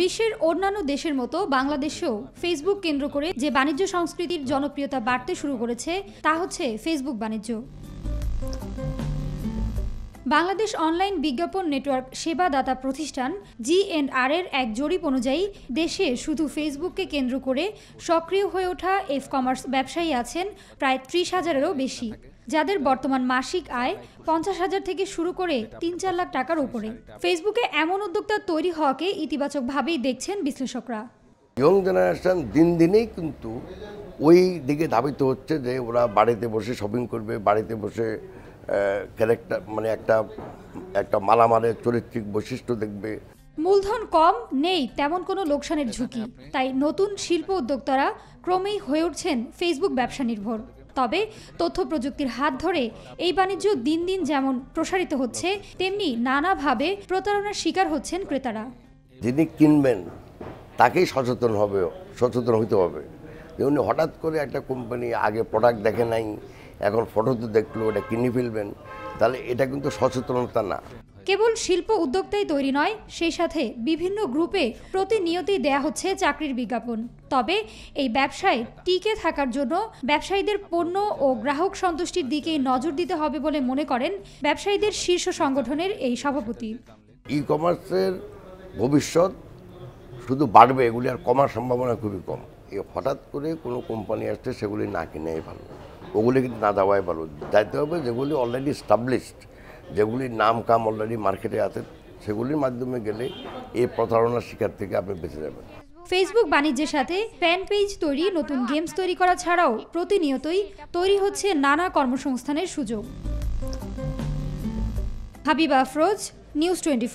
বিশ্বের অন্যান্য দেশের মতো বাংলাদেশেও ফেসবুক কেন্দ্র করে যে বাণিজ্য সংস্কৃতির জনপ্রিয়তা বাড়তে শুরু করেছে তা হচ্ছে ফেসবুক বাণিজ্য বাংলাদেশ অনলাইন বিজ্ঞাপন নেটওয়ার্ক সেবাদাতা প্রতিষ্ঠান জি আর এর এক জরিপ অনুযায়ী দেশে শুধু ফেসবুককে কেন্দ্র করে সক্রিয় হয়ে ওঠা এফ কমার্স ব্যবসায়ী আছেন প্রায় ত্রিশ হাজারেরও বেশি যাদের বর্তমান মাসিক আয় পঞ্চাশ হাজার থেকে শুরু করে তিন চার লাখ টাকার উপরে ফেসবুকে এমন উদ্যোক্তা তৈরি হওয়াকে ইতিবাচকভাবেই দেখছেন বিশ্লেষকরা ইয়ং জেনারেশন দিন দিনেই কিন্তু ওই দিকে ধাবিত হচ্ছে যে ওরা বাড়িতে বসে শপিং করবে বাড়িতে বসে ক্যারেক্টার মানে একটা একটা মালামালের চরিত্রিক বৈশিষ্ট্য দেখবে মূলধন কম নেই তেমন কোনো লোকসানের ঝুঁকি তাই নতুন শিল্প উদ্যোক্তারা ক্রমেই হয়ে উঠছেন ফেসবুক ব্যবসা নির্ভর তবে তথ্য প্রযুক্তির হাত ধরে এই বাণিজ্য দিন দিন যেমন প্রসারিত হচ্ছে তেমনি নানাভাবে প্রতারণার শিকার হচ্ছেন ক্রেতারা যিনি কিনবেন তাকেই সচেতন হবে সচেতন হইতে হবে উনি হঠাৎ করে একটা কোম্পানি আগে প্রোডাক্ট দেখে নাই এখন ফটো তো দেখলো ওটা কিনে ফেলবেন তাহলে এটা কিন্তু সচেতনতা না কেবল শিল্প উদ্যোক্তাই তৈরি নয় সেই সাথে বিভিন্ন গ্রুপে প্রতিনিয়তই দেয়া হচ্ছে চাকরির বিজ্ঞাপন তবে এই ব্যবসায় টিকে থাকার জন্য ব্যবসায়ীদের পণ্য ও গ্রাহক সন্তুষ্টির দিকেই নজর দিতে হবে বলে মনে করেন ব্যবসায়ীদের শীর্ষ সংগঠনের এই সভাপতি ই কমার্সের ভবিষ্যৎ শুধু বাড়বে এগুলি আর কমার সম্ভাবনা খুবই কম এ হঠাৎ করে কোনো কোম্পানি আসছে সেগুলি না কিনেই ভালো ওগুলি কিন্তু না দেওয়াই ভালো দায়িত্ব হবে যেগুলি অলরেডি স্টাবলিশড যেগুলির নাম কাম অলরেডি মার্কেটে আছে সেগুলির মাধ্যমে গেলে এই প্রতারণার শিকার থেকে আপনি বেঁচে যাবেন ফেসবুক বাণিজ্যের সাথে ফ্যান পেজ তৈরি নতুন গেমস তৈরি করা ছাড়াও প্রতিনিয়তই তৈরি হচ্ছে নানা কর্মসংস্থানের সুযোগ হাবিবা আফরোজ নিউজ টোয়েন্টি